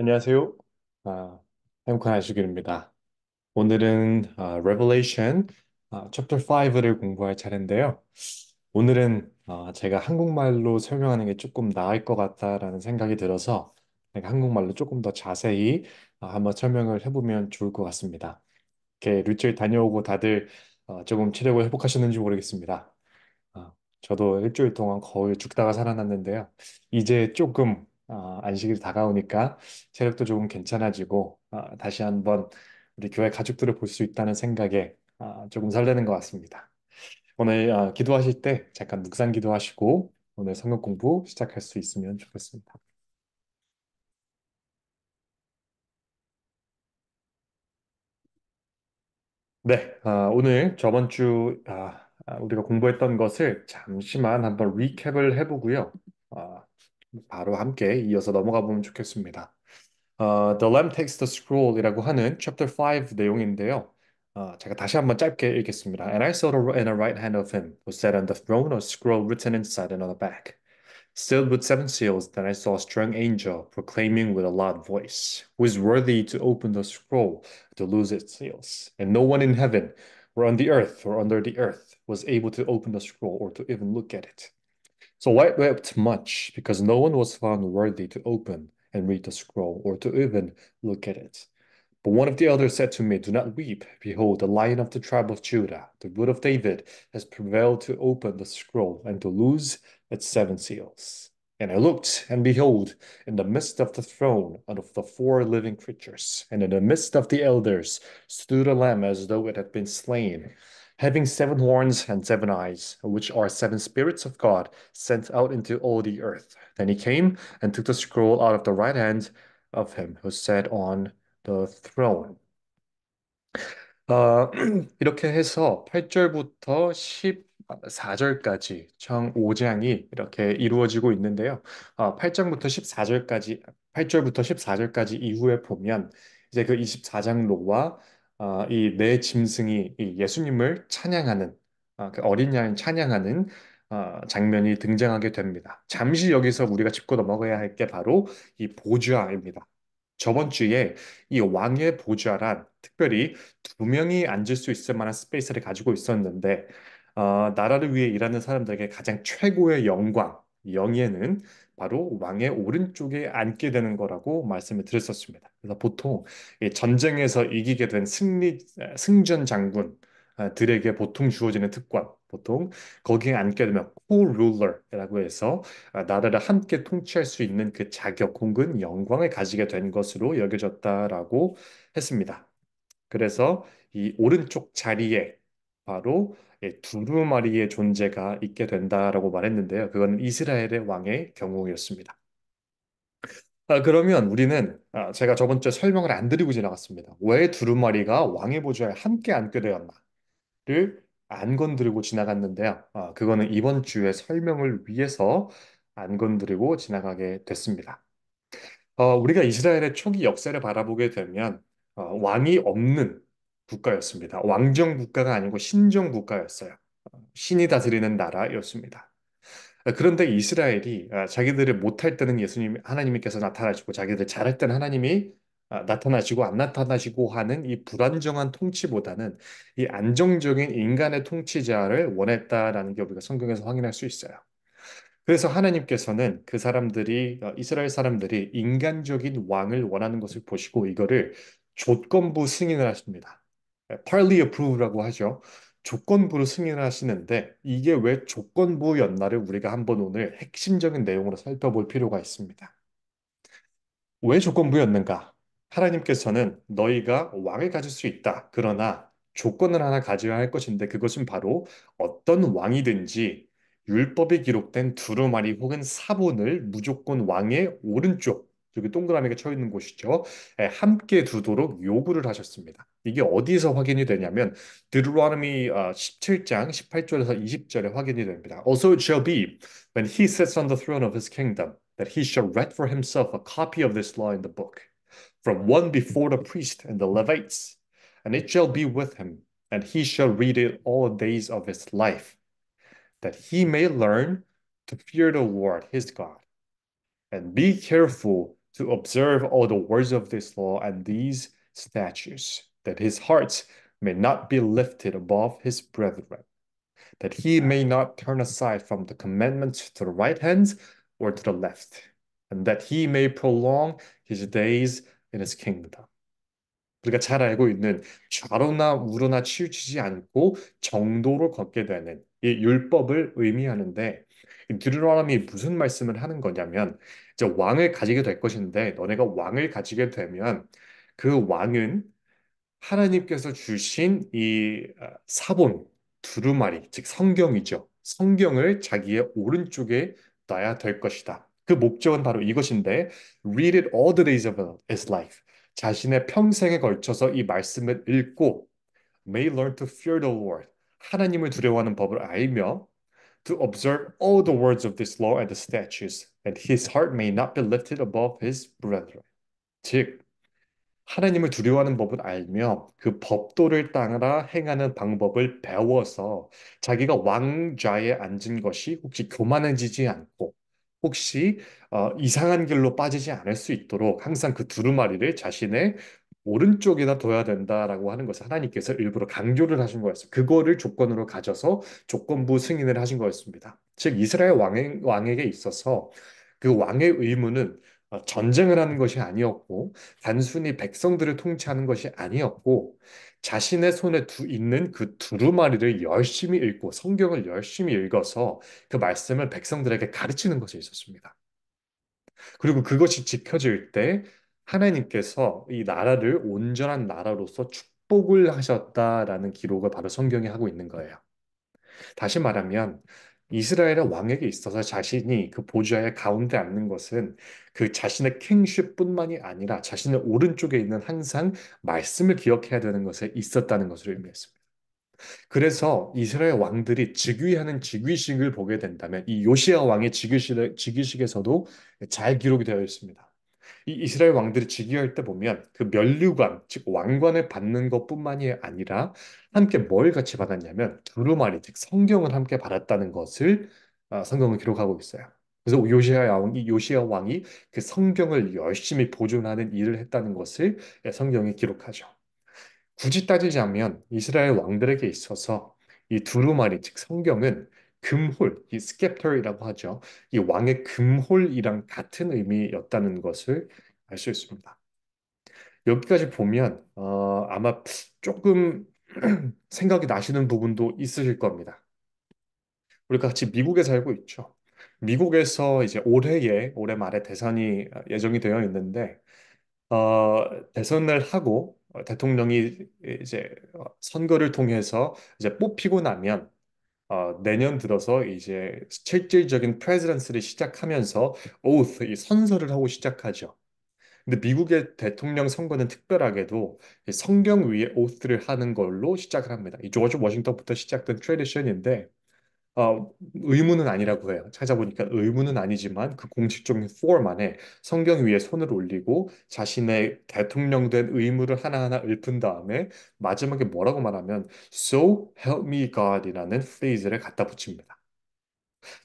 안녕하세요. 아, 행복한 하시길입니다. 오늘은 아, Revelation 아, Chapter 5를 공부할 차례인데요. 오늘은 아, 제가 한국말로 설명하는 게 조금 나을 것 같다라는 생각이 들어서 제가 한국말로 조금 더 자세히 아, 한번 설명을 해보면 좋을 것 같습니다. 이렇게 일주일 다녀오고 다들 아, 조금 체력을 회복하셨는지 모르겠습니다. 아, 저도 일주일 동안 거의 죽다가 살아났는데요. 이제 조금 어, 안식일이 다가오니까 체력도 조금 괜찮아지고 어, 다시 한번 우리 교회 가족들을 볼 수 있다는 생각에 어, 조금 설레는 것 같습니다. 오늘 어, 기도하실 때 잠깐 묵상 기도하시고 오늘 성경 공부 시작할 수 있으면 좋겠습니다. 네, 아, 오늘 저번 주 아, 아, 우리가 공부했던 것을 잠시만 한번 리캡을 해보고요. 아, 바로 함께 이어서 넘어가 보면 좋겠습니다. The Lamb Takes the Scroll이라고 하는 Chapter 5 내용인데요. 어, 제가 다시 한번 짧게 읽겠습니다. And I saw in the right hand of him who sat on the throne a scroll written inside and on the back, sealed with seven seals. Then I saw a strong angel proclaiming with a loud voice, Who is worthy to open the scroll to loose its seals? And no one in heaven, or on the earth, or under the earth was able to open the scroll or to even look at it. So White wept much because no one was found worthy to open and read the scroll or to even look at it. But one of the elders said to me, Do not weep. Behold, the lion of the tribe of Judah, the root of David, has prevailed to open the scroll and to loose its seven seals. And I looked, and behold, in the midst of the throne and of the four living creatures, and in the midst of the elders, stood a lamb as though it had been slain having seven horns and seven eyes, which are seven spirits of God sent out into all the earth. Then he came and took the scroll out of the right hand of him who sat on the throne. 어, 이렇게 해서 8절부터 14절까지 총 5장이 이렇게 이루어지고 있는데요. 어, 8장부터 14절까지 8절부터 14절까지 이후에 보면 이제 그 24장로와 어, 이내 짐승이 이 예수님을 찬양하는 어, 그 어린 양 찬양하는 어, 장면이 등장하게 됩니다. 잠시 여기서 우리가 짚고 넘어가야 할 게 바로 이 보좌입니다. 저번 주에 이 왕의 보좌란 특별히 두 명이 앉을 수 있을 만한 스페이스를 가지고 있었는데 어, 나라를 위해 일하는 사람들에게 가장 최고의 영광, 영예는 바로 왕의 오른쪽에 앉게 되는 거라고 말씀을 드렸었습니다. 그래서 보통 전쟁에서 이기게 된 승리 승전 장군들에게 아, 보통 주어지는 특권, 보통 거기에 앉게 되면 c o r u l e r 라고 해서 아, 나라를 함께 통치할 수 있는 그 자격 혹은 영광을 가지게 된 것으로 여겨졌다라고 했습니다. 그래서 이 오른쪽 자리에 바로 예, 두루마리의 존재가 있게 된다라고 말했는데요. 그건 이스라엘의 왕의 경우였습니다. 아, 그러면 우리는 아, 제가 저번 주에 설명을 안 드리고 지나갔습니다. 왜 두루마리가 왕의 보좌에 함께 앉게 되었나를 안 건드리고 지나갔는데요. 아, 그거는 이번 주에 설명을 위해서 안 건드리고 지나가게 됐습니다. 어, 우리가 이스라엘의 초기 역사를 바라보게 되면 어, 왕이 없는 국가였습니다. 왕정 국가가 아니고 신정 국가였어요. 신이 다스리는 나라였습니다. 그런데 이스라엘이 아, 자기들을 못할 때는 예수님 하나님께서 나타나시고 자기들 잘할 때는 하나님이 아, 나타나시고 안 나타나시고 하는 이 불안정한 통치보다는 이 안정적인 인간의 통치자를 원했다라는 게 우리가 성경에서 확인할 수 있어요. 그래서 하나님께서는 그 사람들이 어, 이스라엘 사람들이 인간적인 왕을 원하는 것을 보시고 이거를 조건부 승인을 하십니다. partly approve라고 하죠. 조건부로 승인 하시는데 이게 왜 조건부였나를 우리가 한번 오늘 핵심적인 내용으로 살펴볼 필요가 있습니다. 왜 조건부였는가? 하나님께서는 너희가 왕을 가질 수 있다. 그러나 조건을 하나 가져야 할 것인데 그것은 바로 어떤 왕이든지 율법에 기록된 두루마리 혹은 사본을 무조건 왕의 오른쪽 저기 동그라미가 쳐 있는 곳이죠. 예, 함께 두도록 요구를 하셨습니다. 이게 어디서 확인이 되냐면 Deuteronomy 어, 17장 18절에서 20절에 확인이 됩니다. Also it shall be when he sits on the throne of his kingdom that he shall write for himself a copy of this law in the book from one before the priest and the Levites and it shall be with him and he shall read it all days of his life that he may learn to fear the Lord his God and be careful to observe all the words of this law and these statutes, that his heart may not be lifted above his brethren, that he may not turn aside from the commandments to the right hand or to the left, and that he may prolong his days in his kingdom. 우리가 잘 알고 있는 좌로나 우로나 치우치지 않고 정도로 걷게 되는 이 율법을 의미하는데 느르노라미 그 무슨 말씀을 하는 거냐면 이제 왕을 가지게 될 것인데 너네가 왕을 가지게 되면 그 왕은 하나님께서 주신 이 어, 사본 두루마리 즉 성경이죠. 성경을 자기의 오른쪽에 놔야 될 것이다. 그 목적은 바로 이것인데 read it all the days of his life. 자신의 평생에 걸쳐서 이 말씀을 읽고 may learn to fear the Lord. 하나님을 두려워하는 법을 알며 to observe all the words of this law and the statutes, and his heart may not be lifted above his brethren. 즉, 하나님을 두려워하는 법을 알며 그 법도를 따라 행하는 방법을 배워서 자기가 왕좌에 앉은 것이 혹시 교만해지지 않고 혹시 어, 이상한 길로 빠지지 않을 수 있도록 항상 그 두루마리를 자신의 오른쪽에다 둬야 된다라고 하는 것을 하나님께서 일부러 강조를 하신 거였어요. 그거를 조건으로 가져서 조건부 승인을 하신 거였습니다. 즉 이스라엘 왕, 왕에게 있어서 그 왕의 의무는 어, 전쟁을 하는 것이 아니었고 단순히 백성들을 통치하는 것이 아니었고 자신의 손에 두 있는 그 두루마리를 열심히 읽고 성경을 열심히 읽어서 그 말씀을 백성들에게 가르치는 것에 있었습니다. 그리고 그것이 지켜질 때 하나님께서 이 나라를 온전한 나라로서 축복을 하셨다라는 기록을 바로 성경이 하고 있는 거예요. 다시 말하면 이스라엘의 왕에게 있어서 자신이 그 보좌의 가운데 앉는 것은 그 자신의 킹쉽뿐만이 아니라 자신의 오른쪽에 있는 항상 말씀을 기억해야 되는 것에 있었다는 것을 의미했습니다. 그래서 이스라엘 왕들이 즉위하는 즉위식을 보게 된다면 이 요시아 왕의 즉위식, 에서도잘 기록이 되어 있습니다. 이 이스라엘 왕들이 즉위할 때 보면 그 면류관, 즉 왕관을 받는 것뿐만이 아니라 함께 뭘 같이 받았냐면 두루마리, 즉 성경을 함께 받았다는 것을 아, 성경은 기록하고 있어요. 그래서 요시아 왕이, 요시아 왕이 그 성경을 열심히 보존하는 일을 했다는 것을 예, 성경이 기록하죠. 굳이 따지자면 이스라엘 왕들에게 있어서 이 두루마리, 즉 성경은 금홀, 이 스캡터리라고 하죠. 이 왕의 금홀이랑 같은 의미였다는 것을 알 수 있습니다. 여기까지 보면 어, 아마 조금 생각이 나시는 부분도 있으실 겁니다. 우리 같이 미국에 살고 있죠. 미국에서 이제 올해에 올해 말에 대선이 예정이 되어 있는데 어, 대선을 하고 어, 대통령이 이제 어, 선거를 통해서 이제 뽑히고 나면 어, 내년 들어서 이제 실질적인 프레지던스를 시작하면서 오스 이 선서를 하고 시작하죠. 근데 미국의 대통령 선거는 특별하게도 성경 위에 오스를 하는 걸로 시작을 합니다. 이 조지 워싱턴부터 시작된 트레디션인데 어, 의무는 아니라고 해요. 찾아보니까 의무는 아니지만 그 공식적인 form만에 성경 위에 손을 올리고 자신의 대통령된 의무를 하나하나 읊은 다음에 마지막에 뭐라고 말하면 So help me God이라는 프레이즈를 갖다 붙입니다.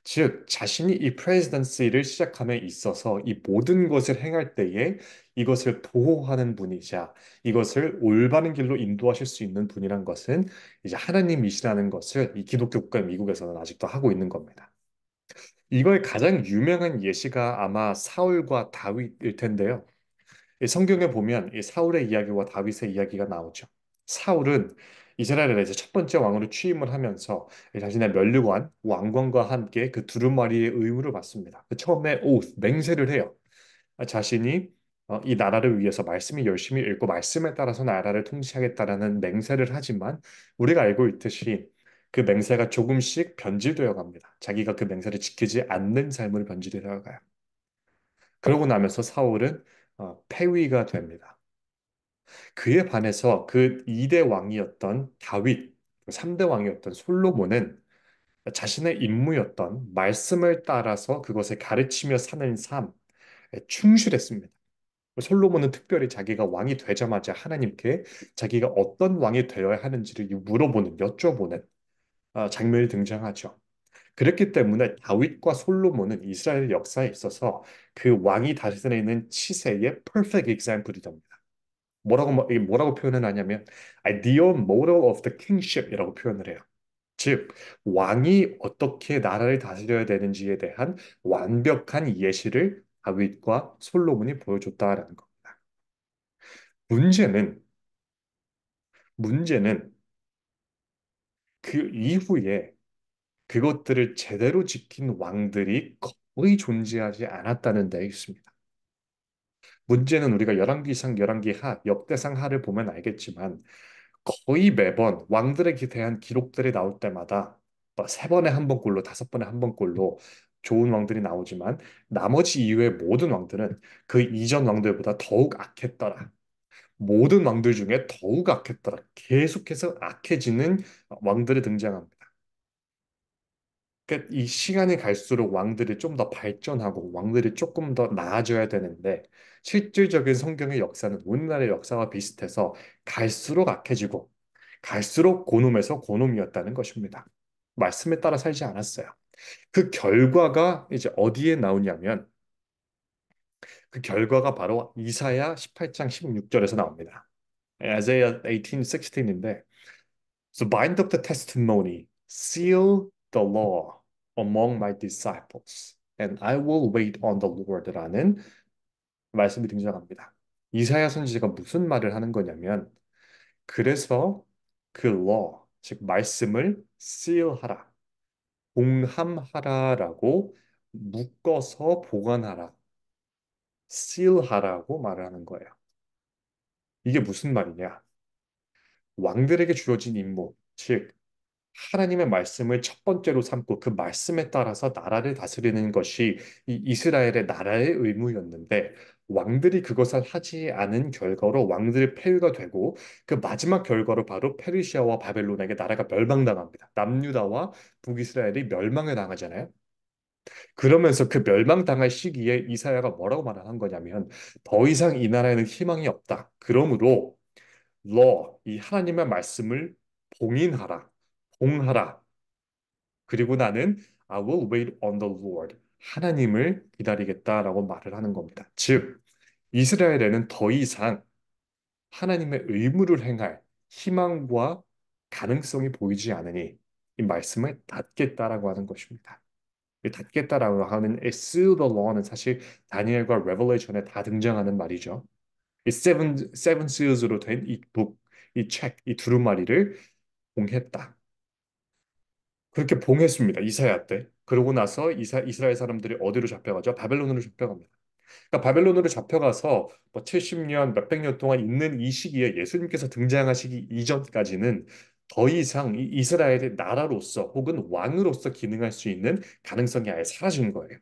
즉 자신이 이 presidency를 시작함에 있어서 이 모든 것을 행할 때에 이것을 보호하는 분이자 이것을 올바른 길로 인도하실 수 있는 분이란 것은 이제 하나님이시라는 것을 이 기독교 국가 미국에서는 아직도 하고 있는 겁니다. 이거의 가장 유명한 예시가 아마 사울과 다윗일 텐데요. 성경에 보면 이 사울의 이야기와 다윗의 이야기가 나오죠. 사울은 이스라엘에첫 번째 왕으로 취임을 하면서 자신의 면류관, 왕관과 함께 그 두루마리의 의무를 받습니다. 그 처음에 오 맹세를 해요. 자신이 어, 이 나라를 위해서 말씀을 열심히 읽고 말씀에 따라서 나라를 통치하겠다라는 맹세를 하지만 우리가 알고 있듯이 그 맹세가 조금씩 변질되어 갑니다. 자기가 그 맹세를 지키지 않는 삶으로 변질되어 가요. 그러고 나면서 사울은 어, 폐위가 됩니다. 그에 반해서 그 2대 왕이었던 다윗, 3대 그 왕이었던 솔로몬은 자신의 임무였던 말씀을 따라서 그것에 가르치며 사는 삶에 충실했습니다. 솔로몬은 특별히 자기가 왕이 되자마자 하나님께 자기가 어떤 왕이 되어야 하는지를 물어보는, 여쭤보는 어, 장면이 등장하죠. 그렇기 때문에 다윗과 솔로몬은 이스라엘 역사에 있어서 그 왕이 다스리는 치세의 perfect example이 됩니다. 뭐라고 뭐, 뭐라고 표현을 하냐면 ideal model of the kingship이라고 표현을 해요. 즉 왕이 어떻게 나라를 다스려야 되는지에 대한 완벽한 예시를 다윗과 솔로몬이 보여줬다라는 겁니다. 문제는 문제는 그 이후에 그것들을 제대로 지킨 왕들이 거의 존재하지 않았다는 데 있습니다. 문제는 우리가 열왕기상, 열왕기하, 역대상하를 보면 알겠지만 거의 매번 왕들에 대한 기록들이 나올 때마다 뭐 세 번에 한 번꼴로 다섯 번에 한 번꼴로 좋은 왕들이 나오지만 나머지 이후의 모든 왕들은 그 이전 왕들보다 더욱 악했더라. 모든 왕들 중에 더욱 악했더라. 계속해서 악해지는 왕들이 등장합니다. 그러니까 이 시간이 갈수록 왕들이 좀 더 발전하고 왕들이 조금 더 나아져야 되는데 실질적인 성경의 역사는 오늘날의 역사와 비슷해서 갈수록 악해지고 갈수록 고놈에서 고놈이었다는 것입니다. 말씀에 따라 살지 않았어요. 그 결과가 이제 어디에 나오냐면 그 결과가 바로 이사야 18장 16절에서 나옵니다. Isaiah 18:16인데 So bind up the testimony, seal the law among my disciples, and I will wait on the Lord라는 말씀이 등장합니다. 이사야 선지자가 무슨 말을 하는 거냐면 그래서 그 law 즉 말씀을 seal하라 봉함하라라고 묶어서 보관하라, seal하라고 말하는 거예요. 이게 무슨 말이냐? 왕들에게 주어진 임무, 즉 하나님의 말씀을 첫 번째로 삼고 그 말씀에 따라서 나라를 다스리는 것이 이 이스라엘의 나라의 의무였는데 왕들이 그것을 하지 않은 결과로 왕들의 폐위가 되고 그 마지막 결과로 바로 페르시아와 바벨론에게 나라가 멸망당합니다. 남유다와 북이스라엘이 멸망을 당하잖아요. 그러면서 그 멸망당할 시기에 이사야가 뭐라고 말을 한 거냐면 더 이상 이 나라에는 희망이 없다. 그러므로 너 이 하나님의 말씀을 봉인하라. 봉하라. 그리고 나는 I will wait on the Lord. 하나님을 기다리겠다라고 말을 하는 겁니다. 즉, 이스라엘에는 더 이상 하나님의 의무를 행할 희망과 가능성이 보이지 않으니 이 말씀을 닫겠다라고 하는 것입니다. 닫겠다라고 하는 seal the law는 사실 다니엘과 레벨레이션에 다 등장하는 말이죠. 이 seven, seven seals로 된이 북, 이 책, 이 두루마리를 공했다. 그렇게 봉했습니다. 이사야 때. 그러고 나서 이사, 이스라엘 사람들이 어디로 잡혀가죠? 바벨론으로 잡혀갑니다. 그러니까 바벨론으로 잡혀가서 뭐 70년, 몇백 년 동안 있는 이 시기에 예수님께서 등장하시기 이전까지는 더 이상 이스라엘의 나라로서 혹은 왕으로서 기능할 수 있는 가능성이 아예 사라진 거예요.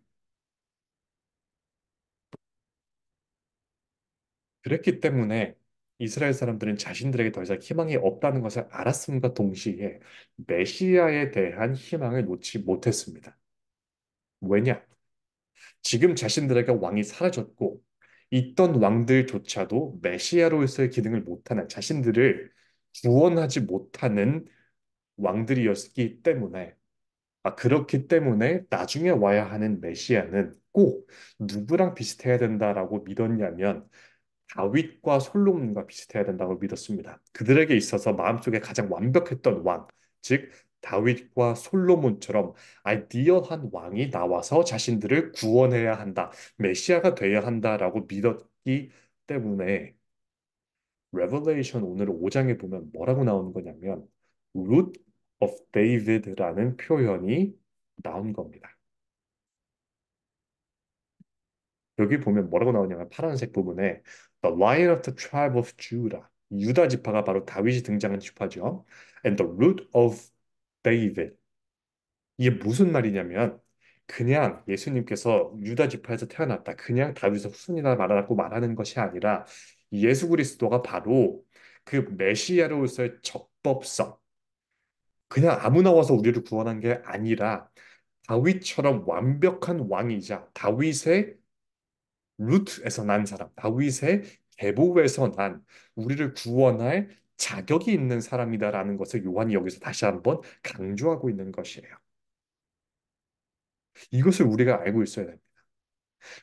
그랬기 때문에 이스라엘 사람들은 자신들에게 더 이상 희망이 없다는 것을 알았음과 동시에 메시아에 대한 희망을 놓지 못했습니다. 왜냐? 지금 자신들에게 왕이 사라졌고 있던 왕들조차도 메시아로서의 기능을 못하는 자신들을 구원하지 못하는 왕들이었기 때문에 아, 그렇기 때문에 나중에 와야 하는 메시아는 꼭 누구랑 비슷해야 된다라고 믿었냐면 다윗과 솔로몬과 비슷해야 된다고 믿었습니다. 그들에게 있어서 마음속에 가장 완벽했던 왕, 즉 다윗과 솔로몬처럼 아이디어한 왕이 나와서 자신들을 구원해야 한다, 메시아가 되어야 한다라고 믿었기 때문에 레벨레이션 오늘 5장에 보면 뭐라고 나오는 거냐면 root of David라는 표현이 나온 겁니다. 여기 보면 뭐라고 나오냐면 파란색 부분에 The lion of the tribe of Judah. 유다 지파가 바로 다윗이 등장한 지파죠. And the root of David. 이게 무슨 말이냐면 그냥 예수님께서 유다 지파에서 태어났다. 그냥 다윗의 후손이다 말하고 말하는 것이 아니라 예수 그리스도가 바로 그 메시아로서의 적법성. 그냥 아무나 와서 우리를 구원한 게 아니라 다윗처럼 완벽한 왕이자 다윗의 루트에서 난 사람, 다윗의 계보에서 난 우리를 구원할 자격이 있는 사람이다라는 것을 요한이 여기서 다시 한번 강조하고 있는 것이에요. 이것을 우리가 알고 있어야 됩니다.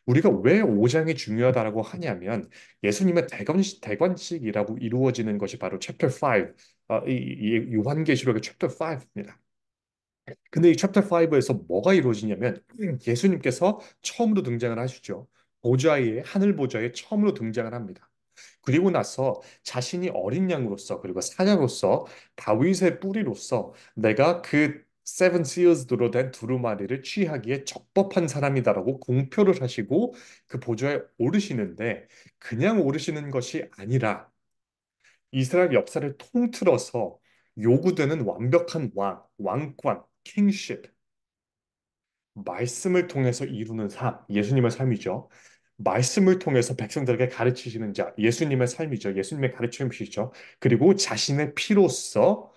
우리가 왜 5장이 중요하다고 하냐면 예수님의 대관식, 대관식이라고 이루어지는 것이 바로 챕터 5, 어, 이, 이 요한계시록의 챕터 5입니다. 근데 이 챕터 5에서 뭐가 이루어지냐면 예수님께서 처음으로 등장을 하시죠. 보좌에 하늘 보좌에 처음으로 등장을 합니다. 그리고 나서 자신이 어린 양으로서 그리고 사자로서 다윗의 뿌리로서 내가 그 세븐 시어즈로 된 두루마리를 취하기에 적법한 사람이다라고 공표를 하시고 그 보좌에 오르시는데 그냥 오르시는 것이 아니라 이스라엘 역사를 통틀어서 요구되는 완벽한 왕, 왕권, 킹십 말씀을 통해서 이루는 삶, 예수님의 삶이죠. 말씀을 통해서 백성들에게 가르치시는 자, 예수님의 삶이죠. 예수님의 가르침이시죠. 그리고 자신의 피로써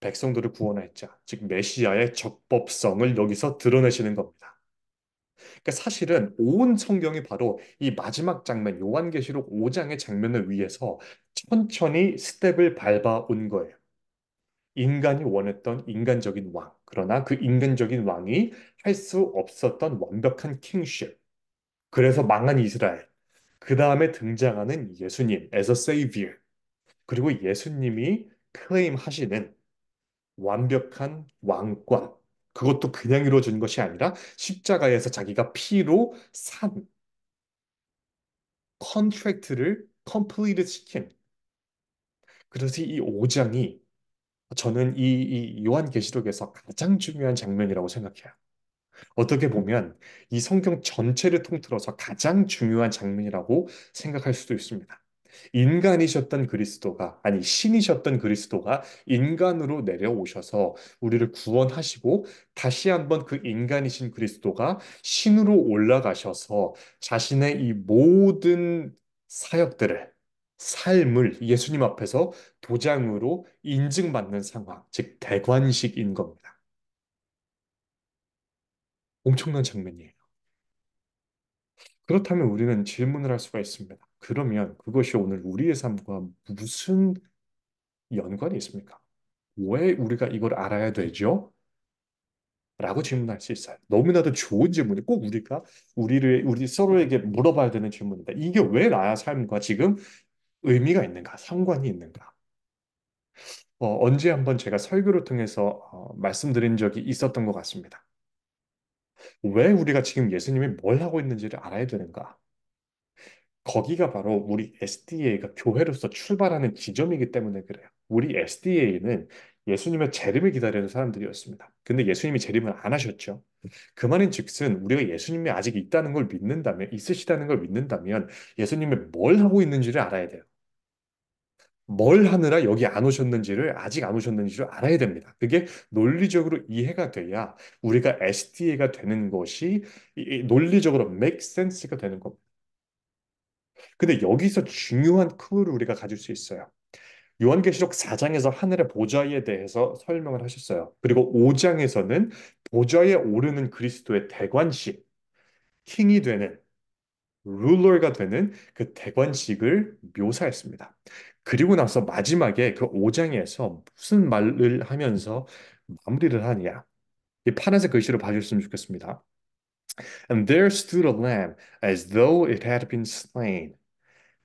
백성들을 구원할 자, 즉 메시아의 적법성을 여기서 드러내시는 겁니다. 그러니까 사실은 온 성경이 바로 이 마지막 장면, 요한계시록 5장의 장면을 위해서 천천히 스텝을 밟아온 거예요. 인간이 원했던 인간적인 왕. 그러나 그 인간적인 왕이 할 수 없었던 완벽한 킹쉽. 그래서 망한 이스라엘. 그 다음에 등장하는 예수님 as a savior. 그리고 예수님이 클레임 하시는 완벽한 왕권. 그것도 그냥 이루어진 것이 아니라 십자가에서 자기가 피로 산 컨트랙트를 컴플리트 시킨. 그래서 이 5장이 저는 이, 이 요한계시록에서 가장 중요한 장면이라고 생각해요. 어떻게 보면 이 성경 전체를 통틀어서 가장 중요한 장면이라고 생각할 수도 있습니다. 인간이셨던 그리스도가, 아니, 신이셨던 그리스도가 인간으로 내려오셔서 우리를 구원하시고 다시 한번 그 인간이신 그리스도가 신으로 올라가셔서 자신의 이 모든 사역들을 삶을 예수님 앞에서 도장으로 인증받는 상황, 즉 대관식인 겁니다. 엄청난 장면이에요. 그렇다면 우리는 질문을 할 수가 있습니다. 그러면 그것이 오늘 우리의 삶과 무슨 연관이 있습니까? 왜 우리가 이걸 알아야 되죠? 라고 질문할 수 있어요. 너무나도 좋은 질문이 꼭 우리가 우리를 우리 서로에게 물어봐야 되는 질문입니다. 이게 왜 나야 삶과 지금 의미가 있는가, 상관이 있는가. 어, 언제 한번 제가 설교를 통해서 어, 말씀드린 적이 있었던 것 같습니다. 왜 우리가 지금 예수님이 뭘 하고 있는지를 알아야 되는가? 거기가 바로 우리 SDA가 교회로서 출발하는 지점이기 때문에 그래요. 우리 SDA는 예수님의 재림을 기다리는 사람들이었습니다. 근데 예수님이 재림을 안 하셨죠. 그 말인 즉슨 우리가 예수님이 아직 있다는 걸 믿는다면, 있으시다는 걸 믿는다면 예수님이 뭘 하고 있는지를 알아야 돼요. 뭘 하느라 여기 안 오셨는지를 아직 안 오셨는지를 알아야 됩니다. 그게 논리적으로 이해가 돼야 우리가 SDA가 되는 것이 논리적으로 make sense가 되는 겁니다. 근데 여기서 중요한 클루를 우리가 가질 수 있어요. 요한계시록 4장에서 하늘의 보좌에 대해서 설명을 하셨어요. 그리고 5장에서는 보좌에 오르는 그리스도의 대관식, 킹이 되는 룰러가 되는 그 대관식을 묘사했습니다. 그리고 나서 마지막에 그 5장에서 무슨 말을 하면서 마무리를 하느냐. 이 파란색 글씨로 봐주셨으면 좋겠습니다. And there stood a lamb as though it had been slain,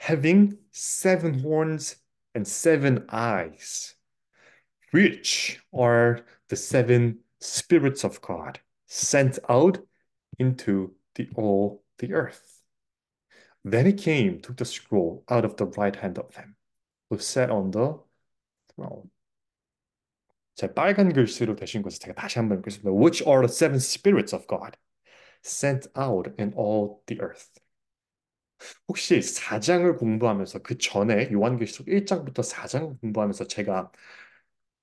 having seven horns and seven eyes, which are the seven spirits of God sent out into the all the earth. Then he came, took the scroll out of the right hand of him. upset on the throne. 제 빨간 글씨로 대신 것을 제가 다시 한번 읽겠습니다. Which are the seven spirits of God sent out in all the earth? 혹시 4장을 공부하면서 그 전에 요한계시록 1장부터 4장 공부하면서 제가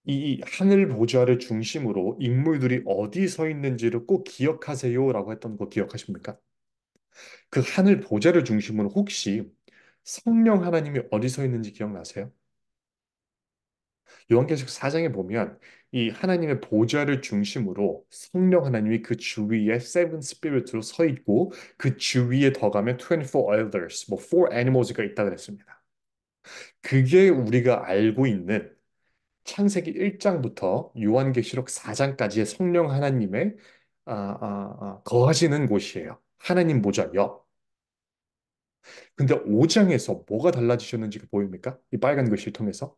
이 하늘 보좌를 중심으로 인물들이 어디 서 있는지를 꼭 기억하세요라고 했던 거 기억하십니까? 그 하늘 보좌를 중심으로 혹시 성령 하나님이 어디서 있는지 기억나세요? 요한계시록 4장에 보면 이 하나님의 보좌를 중심으로 성령 하나님이 그 주위에 세븐 스피릿으로 서 있고 그 주위에 더 가면 24 elders, 뭐 four animals가 있다 그랬습니다. 그게 우리가 알고 있는 창세기 1장부터 요한계시록 4장까지의 성령 하나님의 아, 아, 아, 거하시는 곳이에요. 하나님 보좌 옆. 근데 5장에서 뭐가 달라지셨는지 보입니까? 이 빨간 글씨를 통해서.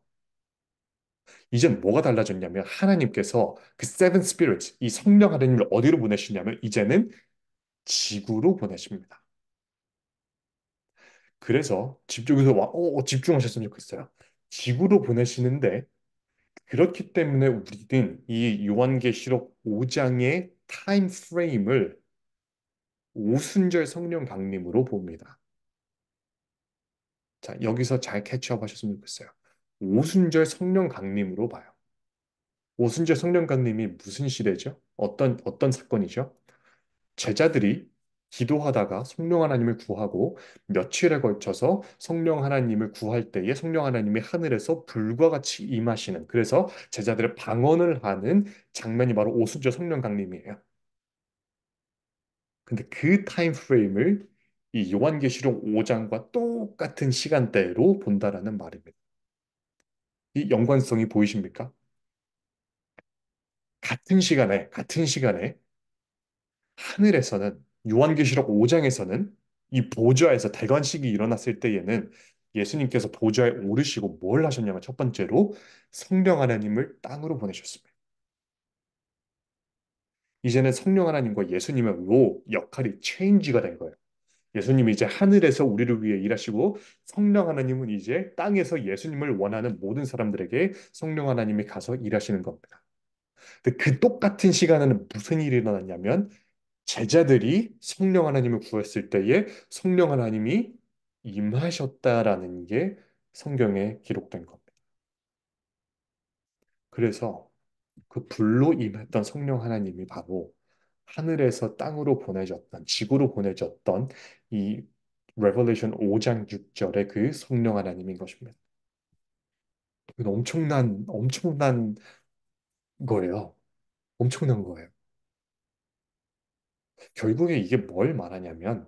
이젠 뭐가 달라졌냐면 하나님께서 그 세븐 스피릿, 이 성령 하나님을 어디로 보내시냐면 이제는 지구로 보내십니다. 그래서 집중해서 와, 어, 어, 집중하셨으면 좋겠어요. 지구로 보내시는데 그렇기 때문에 우리는 이 요한계시록 5장의 타임 프레임을 오순절 성령 강림으로 봅니다. 자, 여기서 잘 캐치업 하셨으면 좋겠어요. 오순절 성령 강림으로 봐요. 오순절 성령 강림이 무슨 시대죠? 어떤 어떤 사건이죠? 제자들이 기도하다가 성령 하나님을 구하고 며칠에 걸쳐서 성령 하나님을 구할 때에 성령 하나님이 하늘에서 불과 같이 임하시는 그래서 제자들의 방언을 하는 장면이 바로 오순절 성령 강림이에요. 근데 그 타임 프레임을 이 요한계시록 5장과 똑같은 시간대로 본다라는 말입니다. 이 연관성이 보이십니까? 같은 시간에 같은 시간에 하늘에서는 요한계시록 5장에서는 이 보좌에서 대관식이 일어났을 때에는 예수님께서 보좌에 오르시고 뭘 하셨냐면 첫 번째로 성령 하나님을 땅으로 보내셨습니다. 이제는 성령 하나님과 예수님의 로 역할이 체인지가 된 거예요. 예수님이 이제 하늘에서 우리를 위해 일하시고 성령 하나님은 이제 땅에서 예수님을 원하는 모든 사람들에게 성령 하나님이 가서 일하시는 겁니다. 근데 그 똑같은 시간에는 무슨 일이 일어났냐면 제자들이 성령 하나님을 구했을 때에 성령 하나님이 임하셨다라는 게 성경에 기록된 겁니다. 그래서 그 불로 임했던 성령 하나님이 바로 하늘에서 땅으로 보내졌던 지구로 보내졌던 이 레볼레이션 5장 6절의 그 성령 하나님인 것입니다. 엄청난 엄청난 거예요. 엄청난 거예요. 결국에 이게 뭘 말하냐면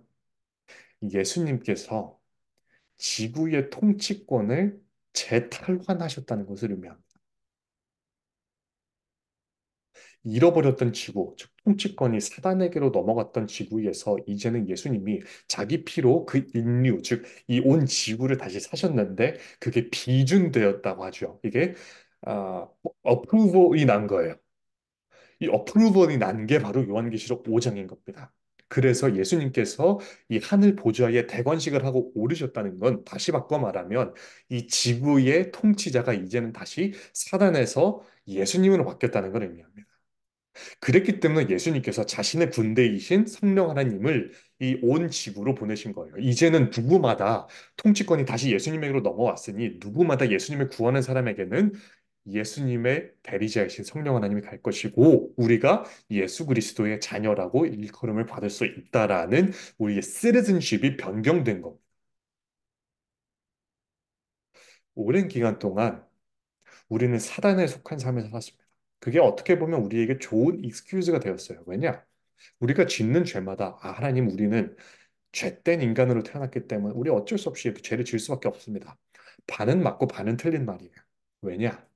예수님께서 지구의 통치권을 재탈환하셨다는 것을 의미합니다. 잃어버렸던 지구, 즉 통치권이 사단에게로 넘어갔던 지구에서 이제는 예수님이 자기 피로 그 인류, 즉 이 온 지구를 다시 사셨는데 그게 비준되었다고 하죠. 이게 어, 아, 어프루벌이 난 거예요. 이 어프루벌이 난 게 바로 요한계시록 5장인 겁니다. 그래서 예수님께서 이 하늘 보좌에 대관식을 하고 오르셨다는 건 다시 바꿔 말하면 이 지구의 통치자가 이제는 다시 사단에서 예수님으로 바뀌었다는 걸 의미합니다. 그랬기 때문에 예수님께서 자신의 군대이신 성령 하나님을 이 온 지구로 보내신 거예요. 이제는 누구마다 통치권이 다시 예수님에게로 넘어왔으니 누구마다 예수님을 구하는 사람에게는 예수님의 대리자이신 성령 하나님이 갈 것이고 우리가 예수 그리스도의 자녀라고 일컬음을 받을 수 있다라는 우리의 시리즌십이 변경된 겁니다. 오랜 기간 동안 우리는 사단에 속한 삶을 살았습니다. 그게 어떻게 보면 우리에게 좋은 익스큐즈가 되었어요. 왜냐? 우리가 짓는 죄마다 아 하나님 우리는 죄된 인간으로 태어났기 때문에 우리 어쩔 수 없이 죄를 지을 수밖에 없습니다. 반은 맞고 반은 틀린 말이에요. 왜냐?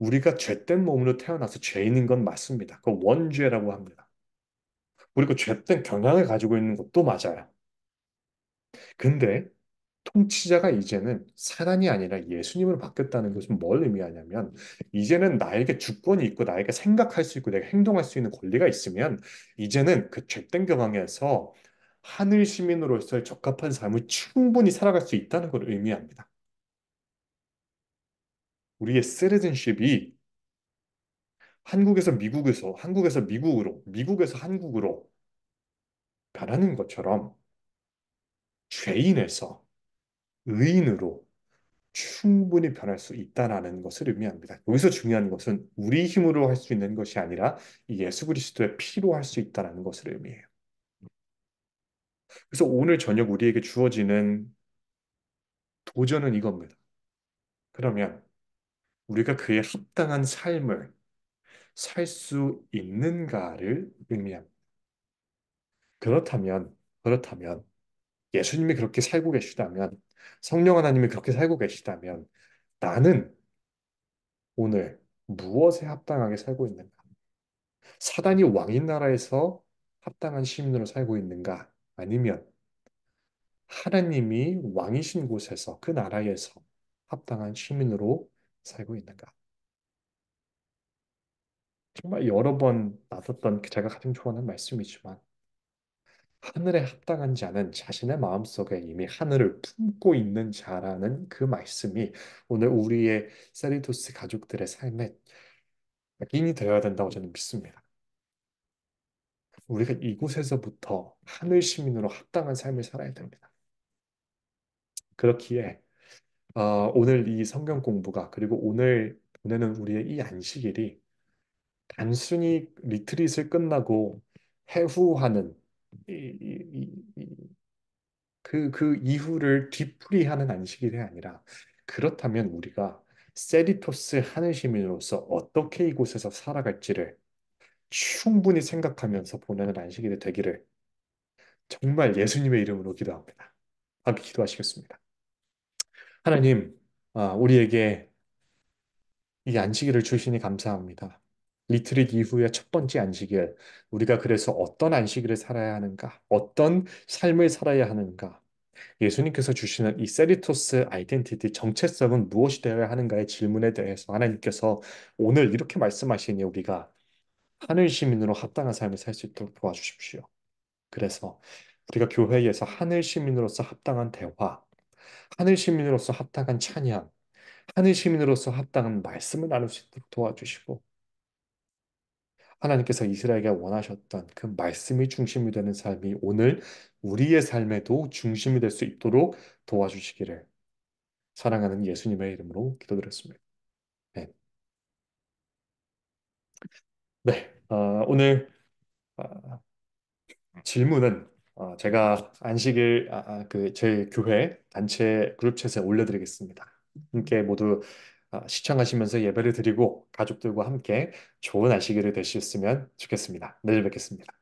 우리가 죄된 몸으로 태어나서 죄인인 건 맞습니다. 그 원죄라고 합니다. 우리가 죄된 경향을 가지고 있는 것도 맞아요. 근데 통치자가 이제는 사단이 아니라 예수님으로 바뀌었다는 것은 뭘 의미하냐면 이제는 나에게 주권이 있고 나에게 생각할 수 있고 내가 행동할 수 있는 권리가 있으면 이제는 그 죄된 경황에서 하늘 시민으로서의 적합한 삶을 충분히 살아갈 수 있다는 것을 의미합니다. 우리의 쓰레즌십이 한국에서 미국에서 한국에서 미국으로 미국에서 한국으로 변하는 것처럼 죄인에서 의인으로 충분히 변할 수있다는 것을 의미합니다. 여기서 중요한 것은 우리 힘으로 할 수 있는 것이 아니라 예수 그리스도의 피로 할 수있다는 것을 의미해요. 그래서 오늘 저녁 우리에게 주어지는 도전은 이겁니다. 그러면 우리가 그에 합당한 삶을 살 수 있는가를 의미합니다. 그렇다면 그렇다면 예수님이 그렇게 살고 계시다면, 성령 하나님이 그렇게 살고 계시다면, 나는 오늘 무엇에 합당하게 살고 있는가? 사단이 왕인 나라에서 합당한 시민으로 살고 있는가? 아니면 하나님이 왕이신 곳에서 그 나라에서 합당한 시민으로 살고 있는가? 정말 여러 번 나섰던 제가 가장 좋아하는 말씀이지만 하늘에 합당한 자는 자신의 마음속에 이미 하늘을 품고 있는 자라는 그 말씀이 오늘 우리의 세리토스 가족들의 삶에 각인이 되어야 된다고 저는 믿습니다. 우리가 이곳에서부터 하늘 시민으로 합당한 삶을 살아야 됩니다. 그렇기에 어, 오늘 이 성경 공부가 그리고 오늘 보내는 우리의 이 안식일이 단순히 리트릿을 끝나고 해후하는 그, 그 이후를 뒤풀이하는 안식일이 아니라 그렇다면 우리가 세리토스 하느님으로서 어떻게 이곳에서 살아갈지를 충분히 생각하면서 보내는 안식일이 되기를 정말 예수님의 이름으로 기도합니다. 함께 기도하시겠습니다. 하나님, 아, 우리에게 이 안식일을 주시니 감사합니다. 리트릿 이후의 첫 번째 안식일, 우리가 그래서 어떤 안식일을 살아야 하는가, 어떤 삶을 살아야 하는가, 예수님께서 주시는 이 세리토스 아이덴티티 정체성은 무엇이 되어야 하는가의 질문에 대해서 하나님께서 오늘 이렇게 말씀하시니 우리가 하늘 시민으로 합당한 삶을 살 수 있도록 도와주십시오. 그래서 우리가 교회에서 하늘 시민으로서 합당한 대화, 하늘 시민으로서 합당한 찬양, 하늘 시민으로서 합당한 말씀을 나눌 수 있도록 도와주시고 하나님께서 이스라엘에게 원하셨던 그 말씀이 중심이 되는 삶이 오늘 우리의 삶에도 중심이 될 수 있도록 도와주시기를 사랑하는 예수님의 이름으로 기도드렸습니다. 네, 네 어, 오늘 어, 질문은 어, 제가 안식일 아, 아 그제 교회 단체 그룹챗에 올려드리겠습니다. 함께 모두 어, 시청하시면서 예배를 드리고 가족들과 함께 좋은 아시기를 되셨으면 좋겠습니다. 내일 뵙겠습니다.